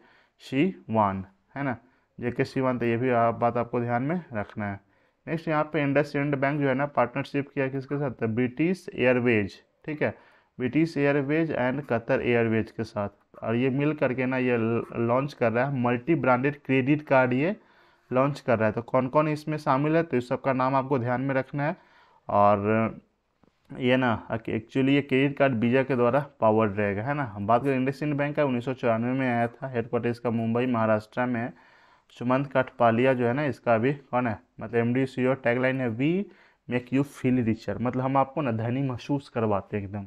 A: सी वन है ना जे के सी वन तो ये भी आप बात आपको ध्यान में रखना है नेक्स्ट यहाँ पे इंडस इंड बैंक जो है ना पार्टनरशिप किया किसके साथ ब्रिटिश एयरवेज ठीक है British Airways and Qatar Airways के साथ और ये मिल करके ना ये लॉन्च कर रहा है मल्टी ब्रांडेड क्रेडिट कार्ड ये लॉन्च कर रहा है तो कौन कौन इसमें शामिल है तो इस सब का नाम आपको ध्यान में रखना है और ये ना एक्चुअली ये क्रेडिट कार्ड वीज़ा के द्वारा पावर्ड रहेगा है ना हम बात करें इंड बैंक का उन्नीस में आया था हेडक्वार्टर इसका मुंबई महाराष्ट्र में है सुमंत कठपालिया जो है ना इसका अभी कौन है मतलब M D C O tagline है we make you feel richer मतलब हम आपको ना धनी महसूस करवाते हैं एकदम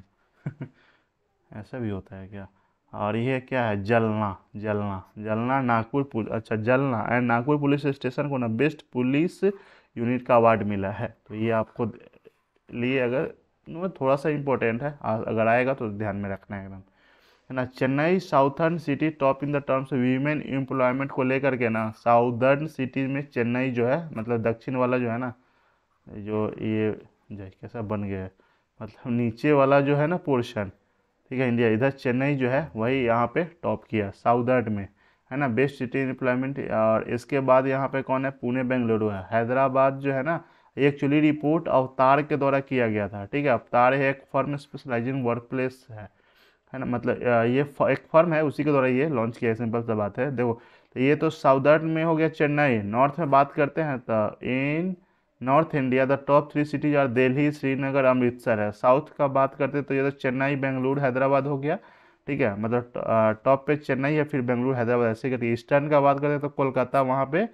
A: ऐसा भी होता है क्या और यह क्या है जलना जलना जलना नागपुर अच्छा जलना एंड नागपुर पुलिस स्टेशन को ना बेस्ट पुलिस यूनिट का अवार्ड मिला है तो ये आपको लिए अगर में थोड़ा सा इंपॉर्टेंट है अगर आएगा तो ध्यान में रखना है एकदम है ना Chennai southern city top in the terms women employment को लेकर के ना साउदर्न सिटी में चेन्नई जो है मतलब दक्षिण वाला जो है ना जो ये जो कैसा बन गया है मतलब नीचे वाला जो है ना पोर्शन ठीक है इंडिया इधर चेन्नई जो है वही यहाँ पे टॉप किया साउदर्न में है ना बेस्ट सिटी एम्प्लॉयमेंट और इसके बाद यहाँ पे कौन है पुणे बेंगलुरु है हैदराबाद जो है ना एक्चुअली रिपोर्ट अवतार के द्वारा किया गया था ठीक है अवतार है एक फर्म स्पेशलाइजिंग वर्क प्लेस है है ना मतलब ये एक फर्म है उसी के द्वारा ये लॉन्च किया है सिंपल सा बात है देखो तो ये तो साउदर्न में हो गया चेन्नई नॉर्थ में बात करते हैं तो in north India the top three cities are Delhi Srinagar Amritsar है साउथ का बात करते हैं तो ये तो चेन्नई बेंगलुरु हैदराबाद हो गया ठीक है मतलब टॉप पे चेन्नई या फिर बेंगलुरु हैदराबाद ऐसे करके ईस्टर्न का बात करते हैं तो कोलकाता वहाँ पे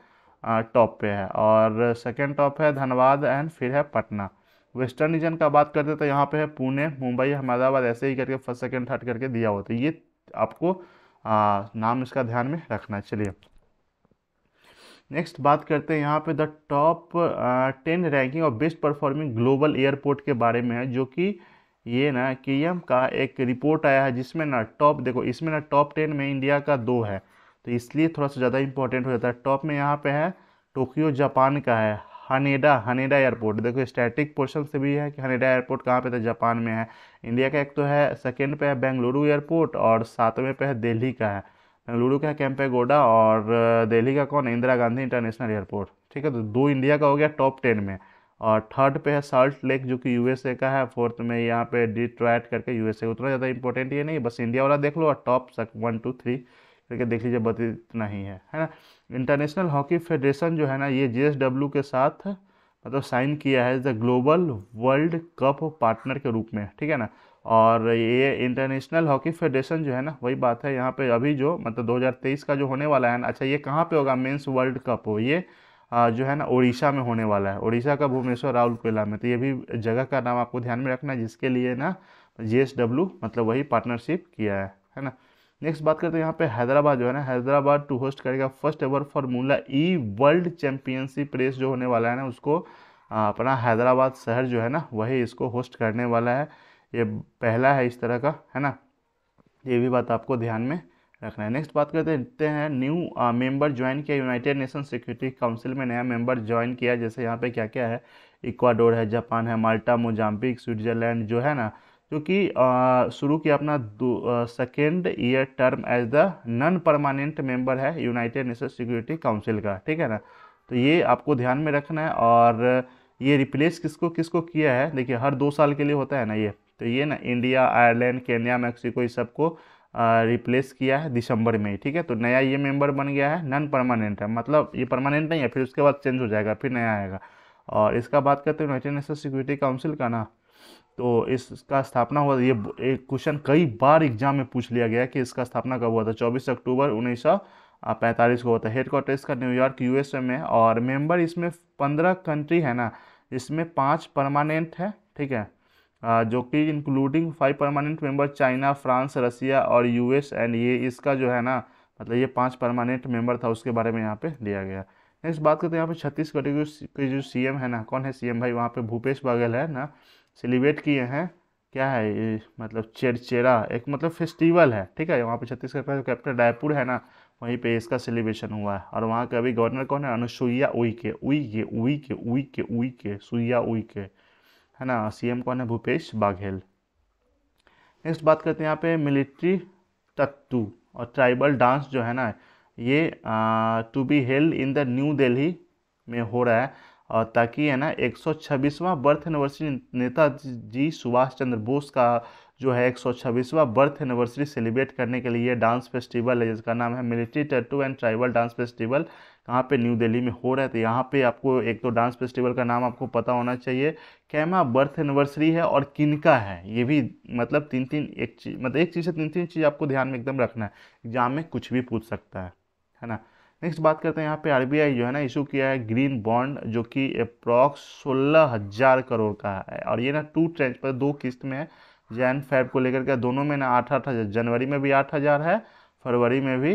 A: टॉप पे है और सेकेंड टॉप है धनबाद एंड फिर है पटना वेस्टर्न रीजन का बात करते तो यहाँ पे है पुणे मुंबई अहमदाबाद ऐसे ही करके फर्स्ट सेकेंड थर्ड करके दिया होता है तो ये आपको आ, नाम इसका ध्यान में रखना चलिए नेक्स्ट बात करते हैं यहाँ पे द टॉप टेन रैंकिंग और बेस्ट परफॉर्मिंग ग्लोबल एयरपोर्ट के बारे में है जो कि ये ना के का एक रिपोर्ट आया है जिसमें ना टॉप देखो इसमें ना टॉप टेन में इंडिया का दो है तो इसलिए थोड़ा सा ज़्यादा इंपॉर्टेंट हो जाता है टॉप में यहाँ पे है टोक्यो जापान का है हनेडा हनेडा एयरपोर्ट देखो स्टैटिक पोर्शन से भी है कि हनेडा एयरपोर्ट कहाँ पे था जापान में है इंडिया का एक तो है सेकेंड पे है बेंगलुरु एयरपोर्ट और सातवें पे है दिल्ली का है बेंगलुरु का है कैंपे गोडा और दिल्ली का कौन इंदिरा गांधी इंटरनेशनल एयरपोर्ट ठीक है तो दो इंडिया का हो गया टॉप टेन में और थर्ड पे है साल्ट लेक जो कि यूएसए का है फोर्थ में यहाँ पे डिट्रैट करके यूएसए उतना ज़्यादा इंपॉर्टेंट ये नहीं बस इंडिया वाला देख लो और टॉप सक वन टू थ्री करके देख लीजिए बस इतना ही है है ना इंटरनेशनल हॉकी फेडरेशन जो है ना ये जे के साथ मतलब साइन किया है as the global world cup partner के रूप में ठीक है ना और ये इंटरनेशनल हॉकी फेडरेशन जो है ना वही बात है यहाँ पे अभी जो मतलब 2023 का जो होने वाला है ना अच्छा ये कहाँ पे होगा मेंस वर्ल्ड कप हो ये जो है ना उड़ीसा में होने वाला है उड़ीसा का भुवनेश्वर राहुल राउरकेला में तो ये भी जगह का नाम आपको ध्यान में रखना है जिसके लिए ना जे मतलब वही पार्टनरशिप किया है है ना नेक्स्ट बात करते हैं यहाँ पे हैदराबाद जो है ना हैदराबाद टू होस्ट करेगा first ever formula E world championship race जो होने वाला है ना उसको अपना हैदराबाद शहर जो है ना वही इसको होस्ट करने वाला है ये पहला है इस तरह का है ना ये भी बात आपको ध्यान में रखना है नेक्स्ट बात करते हैं न्यू मेंबर ज्वाइन किया यूनाइटेड नेशन सिक्योरिटी काउंसिल में नया मेंबर ज्वाइन किया जैसे यहाँ पे क्या क्या है इक्वाडोर है जापान है माल्टा मोजाम्पिक स्विट्जरलैंड जो है ना क्योंकि शुरू किया अपना second year term as the non permanent member है यूनाइटेड नेशन सिक्योरिटी काउंसिल का ठीक है ना तो ये आपको ध्यान में रखना है और ये रिप्लेस किसको किसको किया है देखिए हर दो साल के लिए होता है ना ये तो ये ना इंडिया आयरलैंड केन्या मैक्सिको ये सबको रिप्लेस किया है दिसंबर में ठीक है तो नया ये मेंबर बन गया है नॉन परमानेंट है मतलब ये परमानेंट नहीं है फिर उसके बाद चेंज हो जाएगा फिर नया आएगा और इसका बात करते हैं यूनाइटेड नेशन सिक्योरिटी काउंसिल का ना तो इसका स्थापना हुआ ये एक क्वेश्चन कई बार एग्जाम में पूछ लिया गया कि इसका स्थापना कब हुआ था 24 अक्टूबर उन्नीस पैंतालीस को हुआ था हेडक्वार्टर इसका न्यूयॉर्क यूएसए में और मेंबर इसमें पंद्रह कंट्री है ना इसमें पाँच परमानेंट है ठीक है जो कि including five permanent member China France Russia और एस एंड ये इसका जो है ना मतलब ये पांच परमानेंट मेंबर था उसके बारे में यहाँ पे दिया गया नेक्स्ट बात करते हैं यहाँ पे छत्तीसगढ़ के जो सी एम है ना कौन है सी एम भाई वहाँ पे भूपेश बघेल है ना सेलिब्रेट किए हैं क्या है ये मतलब चेरचेरा एक मतलब फेस्टिवल है ठीक है वहाँ पे छत्तीसगढ़ का कैपिटल रायपुर है ना वहीं पे इसका सेलिब्रेशन हुआ है और वहाँ का अभी गवर्नर कौन है अनुसुईया उइके उइके उइके उइके उइके सुईया उइके है ना सीएम कौन है भूपेश बाघेल नेक्स्ट बात करते हैं यहाँ पे मिलिट्री तत्तू और ट्राइबल डांस जो है ना ये to be held in the New Delhi में हो रहा है और ताकि है ना एक 126वां बर्थ एनिवर्सरी नेताजी सुभाष चंद्र बोस का जो है एक 126वां बर्थ एनिवर्सरी सेलिब्रेट करने के लिए डांस फेस्टिवल है जिसका नाम है military tattoo and tribal dance festival कहाँ पे न्यू दिल्ली में हो रहा है तो यहाँ पे आपको एक तो डांस फेस्टिवल का नाम आपको पता होना चाहिए कैमा बर्थ एनिवर्सरी है और किनका है ये भी मतलब तीन तीन एक चीज़ मतलब एक चीज़ से तीन तीन चीज़ आपको ध्यान में एकदम रखना है एग्जाम में कुछ भी पूछ सकता है है ना नेक्स्ट बात करते हैं यहाँ पे आरबीआई जो है ना इशू किया है ग्रीन बॉन्ड जो कि अप्रॉक्स सोलह हज़ार करोड़ का है और ये ना टू ट्रेंच पर दो किस्त में है जैन फैब को लेकर के दोनों में ना आठ आठ हज़ार जनवरी में भी आठ हज़ार है फरवरी में भी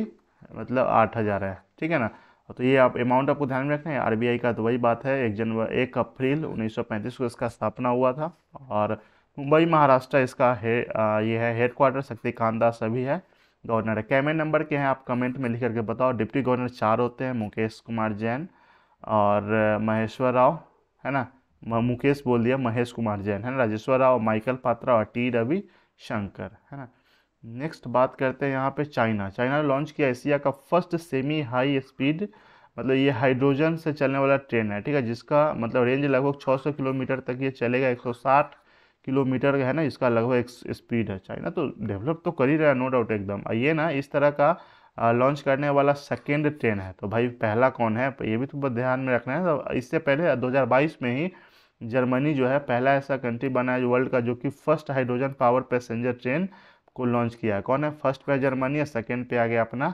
A: मतलब आठ हज़ार है ठीक है ना तो ये आप अमाउंट आपको ध्यान में रखना है आर का तो वही बात है एक जनवरी एक अप्रैल उन्नीस को इसका स्थापना हुआ था और मुंबई महाराष्ट्र इसका है ये है हेडक्वार्टर शक्तिकांत दास अभी है गवर्नर है कैबिनेट नंबर के हैं आप कमेंट में लिख करके बताओ डिप्टी गवर्नर चार होते हैं मुकेश कुमार जैन और महेश्वर राव है ना मुकेश बोल दिया महेश कुमार जैन है ना राजेश्वर राव माइकल पात्रा और टी रवि शंकर है ना नेक्स्ट बात करते हैं यहाँ पे चाइना चाइना ने लॉन्च किया एशिया का फर्स्ट सेमी हाई स्पीड मतलब ये हाइड्रोजन से चलने वाला ट्रेन है ठीक है जिसका मतलब रेंज लगभग 600 किलोमीटर तक ये चलेगा 160 किलोमीटर का है ना इसका लगभग स्पीड है चाइना तो डेवलप तो कर ही रहा है नो डाउट एकदम ये ना इस तरह का लॉन्च करने वाला सेकेंड ट्रेन है तो भाई पहला कौन है ये भी तो ध्यान में रखना है तो इससे पहले 2022 में ही जर्मनी जो है पहला ऐसा कंट्री बना है वर्ल्ड का जो कि first hydrogen power passenger train को लॉन्च किया है कौन है फर्स्ट पे जर्मनी है सेकेंड पे आ गया अपना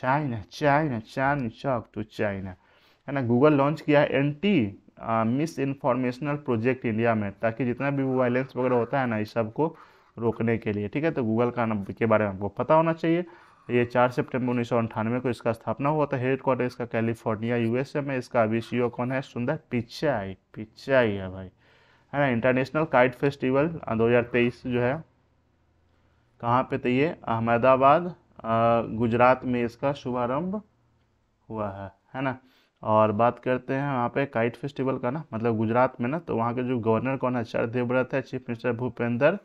A: चाइना चाइना चाइन चौक टू चाइना है ना गूगल लॉन्च किया है anti misinformational project India में ताकि जितना भी वायलेंस वगैरह होता है ना इस सब को रोकने के लिए ठीक है तो गूगल का नाम के बारे में आपको पता होना चाहिए ये चार सितंबर उन्नीस सौ अंठानवे को इसका स्थापना हुआ था हेड क्वार्टर इसका कैलिफोर्निया यूएसए में इसका अभी सी e कौन है सुंदर पिचाई पिचाई आई है भाई है ना इंटरनेशनल काइट फेस्टिवल 2023 जो है कहाँ पे तो ये अहमदाबाद गुजरात में इसका शुभारंभ हुआ है है ना और बात करते हैं वहाँ पे काइट फेस्टिवल का ना मतलब गुजरात में ना तो वहाँ के जो गवर्नर कौन है आचार्य देवव्रत है चीफ मिनिस्टर भूपेंद्र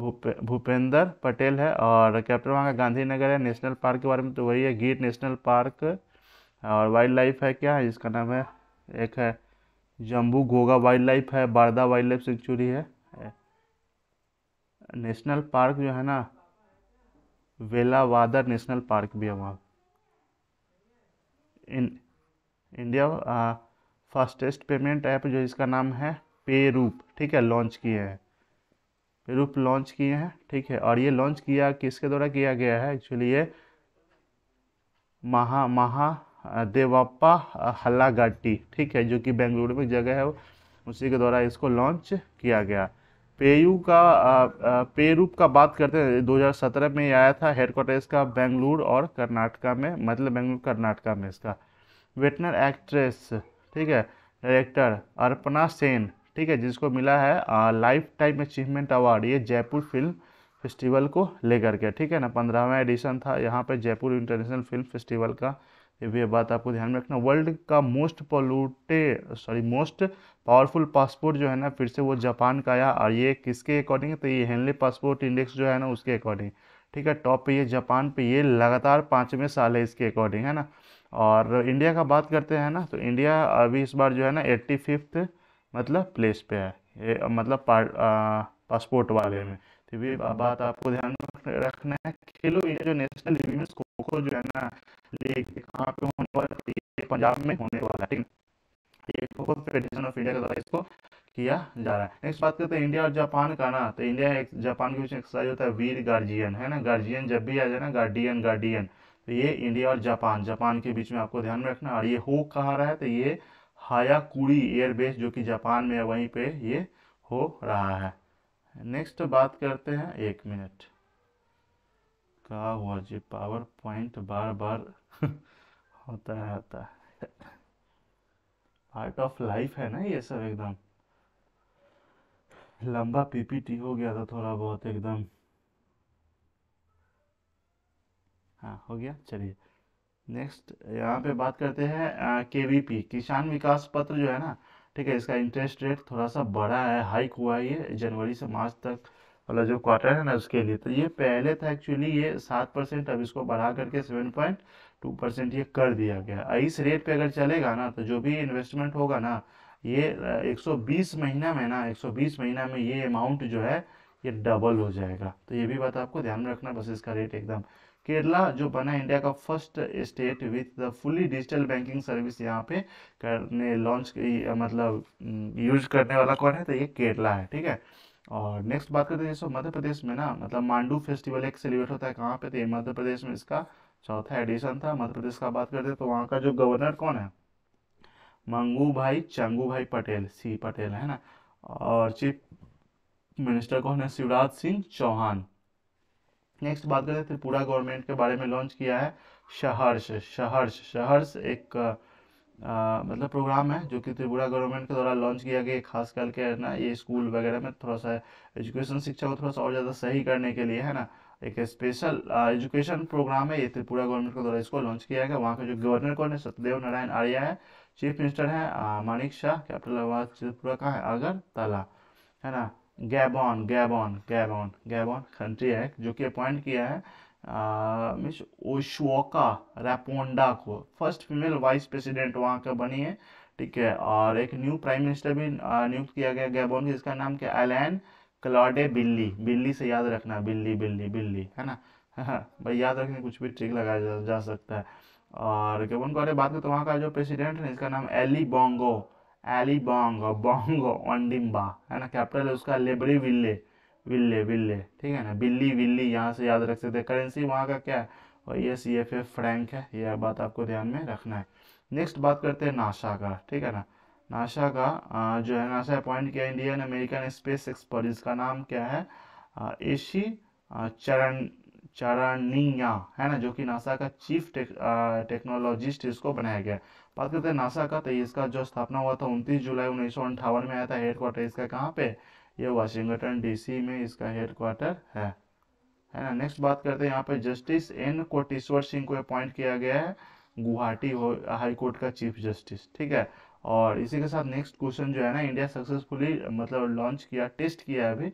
A: भूपे भूपेंद्र पटेल है और कैप्टन वहाँ का गांधीनगर है नेशनल पार्क के बारे में तो वही है गीर नेशनल पार्क और वाइल्ड लाइफ है क्या है नाम है एक है जम्बू घोगा वाइल्ड लाइफ है बारदा वाइल्ड लाइफ सेंचुरी है नेशनल पार्क जो है ना वेलावादर नेशनल पार्क भी है वहाँ in India fastest payment app जो इसका नाम है पे रूप ठीक है लॉन्च किए हैं पे रूप लॉन्च किए हैं ठीक है और ये लॉन्च किया किसके द्वारा किया गया है एक्चुअली ये महा महा uh, देवाप्पा uh, हल्लाघाटी ठीक है जो कि बेंगलुरु में जगह है उसी के द्वारा इसको लॉन्च किया गया पेयू का पे रूप का बात करते हैं 2017 में आया था हेडक्वार्टर इसका बेंगलुरु और कर्नाटका में मतलब बेंगलुरु कर्नाटका में इसका वेटनर एक्ट्रेस ठीक है डायरेक्टर अर्पणा सेन ठीक है जिसको मिला है लाइफ टाइम अचीवमेंट अवार्ड ये जयपुर फिल्म फेस्टिवल को लेकर के ठीक है ना पंद्रहवा एडिशन था यहाँ पर जयपुर इंटरनेशनल फिल्म फेस्टिवल का ये भी बात आपको ध्यान में रखना वर्ल्ड का most polluted sorry most powerful passport जो है ना फिर से वो जापान का आया और ये किसके अकॉर्डिंग है तो ये हेनले पासपोर्ट इंडेक्स जो है ना उसके अकॉर्डिंग ठीक है टॉप पे ये जापान पे ये लगातार पाँचवें साल है इसके अकॉर्डिंग है ना और इंडिया का बात करते हैं ना तो इंडिया अभी इस बार जो है ना एट्टी फिफ्थ मतलब प्लेस पे है ये मतलब पासपोर्ट वाले में तो ये बात आपको ध्यान रखना है खेलो इंडिया जो नेशनल इवेंट्स को जो है ना ये कहाँ पे होने वाला है पंजाब में होने वाला है ठीक फेडरेशन ऑफ इंडिया के द्वारा इसको किया जा रहा है नेक्स्ट बात करते हैं इंडिया और जापान का ना तो इंडिया जापान के बीच एक्सरसाइज होता है वीर गार्जियन है ना गार्जियन जब भी आ जाए ना गार्डियन गार्डियन तो ये इंडिया और जापान जापान के बीच में आपको ध्यान में रखना और ये हो कहा रहा है तो ये हायाकुड़ी एयरबेस जो कि जापान में है वहीं पे ये हो रहा है नेक्स्ट बात करते हैं एक मिनट कहा हुआ जी पावर पॉइंट बार बार होता है होता है पार्ट ऑफ लाइफ है ना ये सब एकदम लंबा पीपीटी हो गया था थोड़ा बहुत एकदम हाँ हो गया चलिए नेक्स्ट यहाँ पे बात करते हैं के वी पी किसान विकास पत्र जो है ना ठीक है इसका इंटरेस्ट रेट थोड़ा सा बड़ा है हाइक हुआ है ये जनवरी से मार्च तक मतलब जो क्वार्टर है ना उसके लिए तो ये पहले था एक्चुअली ये सात परसेंट अब इसको बढ़ा करके सेवन पॉइंट टू परसेंट ये कर दिया गया इस रेट पे अगर चलेगा ना तो जो भी इन्वेस्टमेंट होगा ना ये एक सौ बीस महीना में ना बीस महीना में ये अमाउंट जो है ये डबल हो जाएगा तो ये भी बात आपको ध्यान में रखना बस इसका रेट एकदम केरला जो बना इंडिया का first state with the fully digital banking service यहाँ पे करने लॉन्च मतलब यूज करने वाला कौन है तो ये केरला है ठीक है और नेक्स्ट बात करते हैं जैसे मध्य प्रदेश में ना मतलब मांडू फेस्टिवल एक सेलिब्रेट होता है कहाँ पे तो मध्य प्रदेश में इसका चौथा एडिशन था मध्य प्रदेश का बात करते हैं तो वहाँ का जो गवर्नर कौन है मंगू भाई चंगू भाई पटेल सी पटेल है ना और चीफ मिनिस्टर कौन है शिवराज सिंह चौहान नेक्स्ट बात हैं त्रिपुरा गवर्नमेंट के बारे में लॉन्च किया है शहर्ष शहर्ष शहर्ष एक मतलब प्रोग्राम है जो कि त्रिपुरा गवर्नमेंट के द्वारा लॉन्च किया गया खास करके है ना ये स्कूल वगैरह में थोड़ा सा एजुकेशन शिक्षा को थोड़ा सा और ज़्यादा सही करने के लिए है ना एक स्पेशल एजुकेशन प्रोग्राम है ये त्रिपुरा गवर्नमेंट के द्वारा इसको लॉन्च किया गया वहाँ के जो गवर्नर कौन है सत्यदेव नारायण आर्या है चीफ मिनिस्टर है मानिक शाह कैपिटल त्रिपुरा का है अगरतला है ना Gabon Gabon Gabon Gabon country है जो कि अपॉइंट किया है मिस ओशोका रेपोंडा को फर्स्ट फीमेल वाइस प्रेसिडेंट वहाँ का बनी है ठीक है और एक न्यू प्राइम मिनिस्टर भी नियुक्त किया गया गैबोन जिसका नाम क्या एलैन क्लॉडे बिल्ली बिल्ली से याद रखना बिल्ली बिल्ली बिल्ली है ना भाई याद रखने कुछ भी ठीक लगाया जा, जा सकता है और गैबोन को अगर बात करें तो वहाँ का जो प्रेसिडेंट है इसका नाम Ali Bongo Ali Bongo Bongo Ondimba है ना कैपिटल है उसका लेबरी विले विल्ले विल्ले ठीक है ना बिल्ली विल्ली यहाँ से याद रख सकते हैं करेंसी वहाँ का क्या है ये सी एफ एफ फ्रैंक है यह बात आपको ध्यान में रखना है नेक्स्ट बात करते हैं नाशा का ठीक है ना नाशा का जो है नाशा अपॉइंट किया इंडियन अमेरिकन स्पेस एक्सपर्ट जिसका नाम क्या है एशी चरण चरणिया है ना जो कि नासा का चीफ टेक, टेक्नोलॉजिस्ट इसको बनाया गया बात करते हैं नासा का तो इसका जो स्थापना हुआ था उनतीस जुलाई उन्नीस में आया था हेडक्वार्टर इसका कहाँ पे ये वाशिंगटन डीसी में इसका हेड क्वार्टर है है ना नेक्स्ट बात करते हैं यहाँ पे जस्टिस एन कोटेश्वर सिंह को अपॉइंट किया गया है गुवाहाटी हाई कोर्ट का चीफ जस्टिस ठीक है और इसी के साथ नेक्स्ट क्वेश्चन जो है ना इंडिया सक्सेसफुली मतलब लॉन्च किया टेस्ट किया है अभी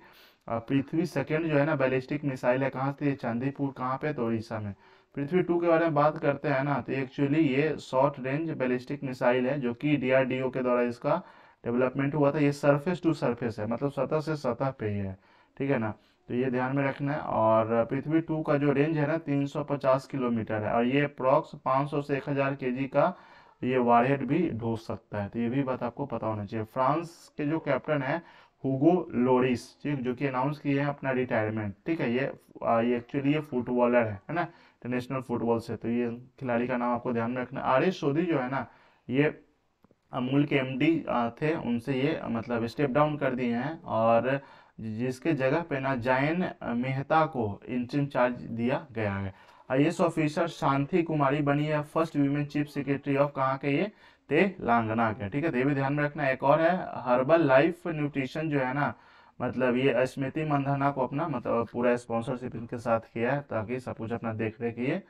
A: पृथ्वी सेकेंड जो है ना बैलिस्टिक मिसाइल है कहाँ से चांदीपुर कहाँ पे तो उड़ीसा में पृथ्वी टू के बारे में बात करते हैं ना तो एक्चुअली ये शॉर्ट रेंज बैलिस्टिक मिसाइल है जो कि डीआरडीओ के द्वारा इसका डेवलपमेंट हुआ था ये सरफेस टू सरफेस है मतलब सतह से सतह पे ही है ठीक है ना तो ये ध्यान में रखना है और पृथ्वी टू का जो रेंज है ना 350 किलोमीटर है और ये अप्रॉक्स 500 से 1000 जी का ये वारहेड भी ढो सकता है तो ये भी बात आपको पता होना चाहिए फ्रांस के जो कैप्टन है हुगो लोरिस ठीक जो कि अनाउंस किए हैं अपना रिटायरमेंट ठीक है ये ये एक्चुअली ये फुटबॉलर है है ना इंटरनेशनल फुटबॉल से तो ये खिलाड़ी का नाम आपको ध्यान में रखना आर एस सोधी जो है ना ये अमूल के एमडी थे उनसे ये मतलब स्टेप डाउन कर दिए हैं और जिसके जगह पे ना जैन मेहता को इंटरिम चार्ज दिया गया है एस ऑफिसर शांति कुमारी बनी है first women chief secretary of कहाँ के ये लांगना के ठीक है तो ये भी ध्यान में रखना एक और है हर्बल लाइफ न्यूट्रिशन जो है ना मतलब ये स्मृति मंधाना को अपना मतलब पूरा स्पॉन्सरशिप इनके साथ किया है ताकि सब कुछ अपना देख रेख ये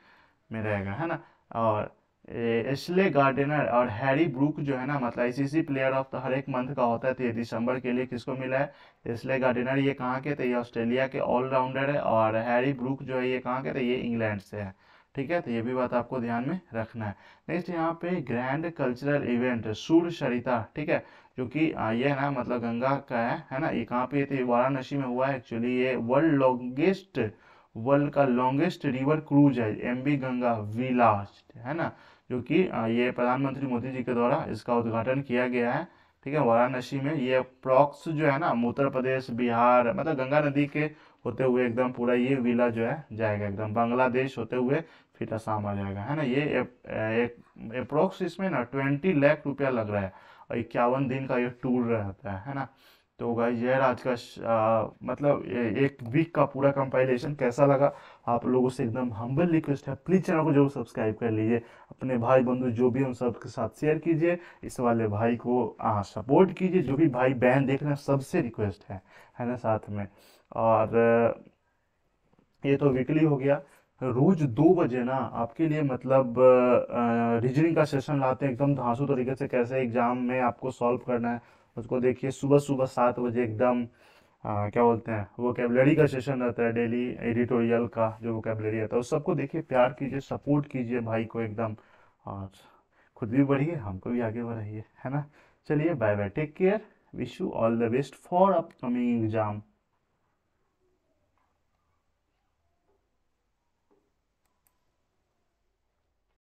A: में रहेगा है ना और एशले गार्डनर और हैरी ब्रूक जो है ना मतलब आईसीसी प्लेयर ऑफ द हर एक मंथ का होता है तो ये दिसंबर के लिए किसको मिला है एशले गार्डनर ये कहाँ के थे ये ऑस्ट्रेलिया के ऑलराउंडर है और हैरी ब्रूक जो है ये कहाँ के थे ये इंग्लैंड से है ठीक है तो ये भी बात आपको ध्यान में रखना है नेक्स्ट यहाँ पे grand cultural event Surya Sarita ठीक है जो कि ये ना मतलब गंगा का है है ना ये कहाँ पे थे वाराणसी में हुआ है एक्चुअली ये वर्ल्ड लॉन्गेस्ट वर्ल्ड का लॉन्गेस्ट रिवर क्रूज है एम बी गंगा विलास्ट है ना जो कि ये प्रधानमंत्री मोदी जी के द्वारा इसका उद्घाटन किया गया है ठीक है वाराणसी में ये प्रॉक्स जो है ना उत्तर प्रदेश बिहार मतलब गंगा नदी के होते हुए एकदम पूरा ये विला जो है जाएगा एकदम बांग्लादेश होते हुए फिर आसाम आ जाएगा है ना ये अप्रोक्स इसमें ना ट्वेंटी लाख रुपया लग रहा है और इक्यावन दिन का ये टूर रहता है है ना तो गाइज यह आज का मतलब एक वीक का पूरा कंपाइलेशन कैसा लगा आप लोगों से एकदम हम्बल रिक्वेस्ट है प्लीज़ चैनल को जरूर सब्सक्राइब कर लीजिए अपने भाई बंधु जो भी हम सब के साथ शेयर कीजिए इस वाले भाई को हाँ सपोर्ट कीजिए जो भी भाई बहन देख रहे हैं सबसे रिक्वेस्ट है है ना साथ में और ये तो वीकली हो गया रोज दो बजे ना आपके लिए मतलब रीजनिंग का सेशन लाते हैं एकदम धांसू तरीके से कैसे एग्जाम में आपको सॉल्व करना है उसको देखिए सुबह सुबह सात बजे एकदम आ, क्या बोलते हैं वो कैबलरी का सेशन रहता है डेली एडिटोरियल का जो वो कैबलरी रहता है उस सबको देखिए प्यार कीजिए सपोर्ट कीजिए भाई को एकदम और खुद भी बढ़िए हमको भी आगे बढ़ाइए है ना चलिए bye bye take care wish you all the best for upcoming exam